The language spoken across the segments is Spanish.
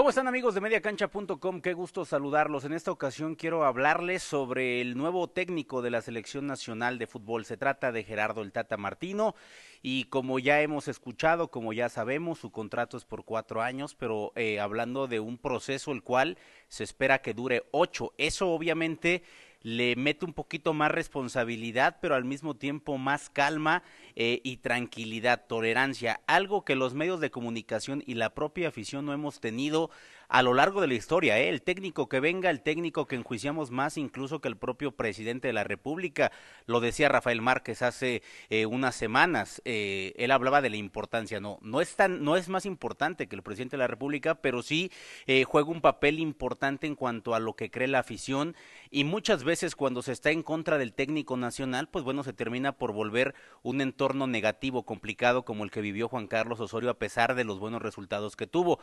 ¿Cómo están amigos de mediacancha.com? Qué gusto saludarlos. En esta ocasión quiero hablarles sobre el nuevo técnico de la Selección Nacional de Fútbol. Se trata de Gerardo el Tata Martino y como ya hemos escuchado, como ya sabemos, su contrato es por cuatro años, pero eh, hablando de un proceso el cual se espera que dure ocho. Eso obviamente le mete un poquito más responsabilidad, pero al mismo tiempo más calma eh, y tranquilidad, tolerancia, algo que los medios de comunicación y la propia afición no hemos tenido a lo largo de la historia. ¿eh? El técnico que venga, el técnico que enjuiciamos más incluso que el propio presidente de la República, lo decía Rafael Márquez hace eh, unas semanas, él hablaba de la importancia, no, no es, tan, no es más importante que el presidente de la República, pero sí juega un papel importante en cuanto a lo que cree la afición y muchas veces veces cuando se está en contra del técnico nacional, pues bueno, se termina por volver un entorno negativo, complicado como el que vivió Juan Carlos Osorio a pesar de los buenos resultados que tuvo.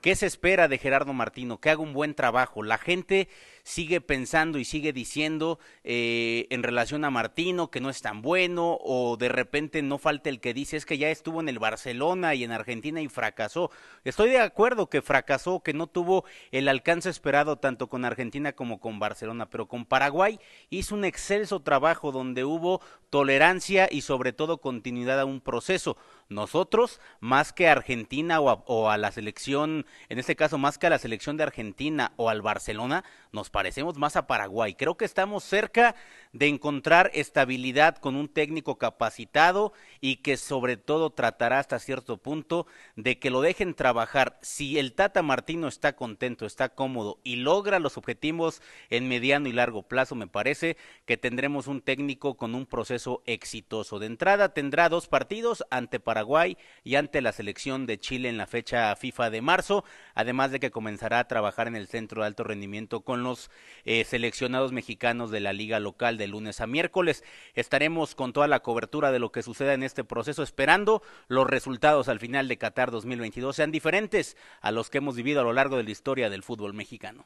¿Qué se espera de Gerardo Martino? Que haga un buen trabajo. La gente sigue pensando y sigue diciendo eh, en relación a Martino que no es tan bueno o de repente no falta el que dice es que ya estuvo en el Barcelona y en Argentina y fracasó. Estoy de acuerdo que fracasó, que no tuvo el alcance esperado tanto con Argentina como con Barcelona, pero Paraguay. Paraguay hizo un excelso trabajo donde hubo tolerancia y sobre todo continuidad a un proceso. Nosotros, más que Argentina o a, o a, la selección, en este caso más que a la selección de Argentina o al Barcelona, nos parecemos más a Paraguay. Creo que estamos cerca de encontrar estabilidad con un técnico capacitado y que sobre todo tratará hasta cierto punto de que lo dejen trabajar. Si el Tata Martino está contento, está cómodo y logra los objetivos en mediano y largo plazo, caso me parece que tendremos un técnico con un proceso exitoso. De entrada tendrá dos partidos ante Paraguay y ante la selección de Chile en la fecha FIFA de marzo, además de que comenzará a trabajar en el centro de alto rendimiento con los eh, seleccionados mexicanos de la liga local de lunes a miércoles. Estaremos con toda la cobertura de lo que suceda en este proceso, esperando los resultados al final de Qatar 2022 sean diferentes a los que hemos vivido a lo largo de la historia del fútbol mexicano.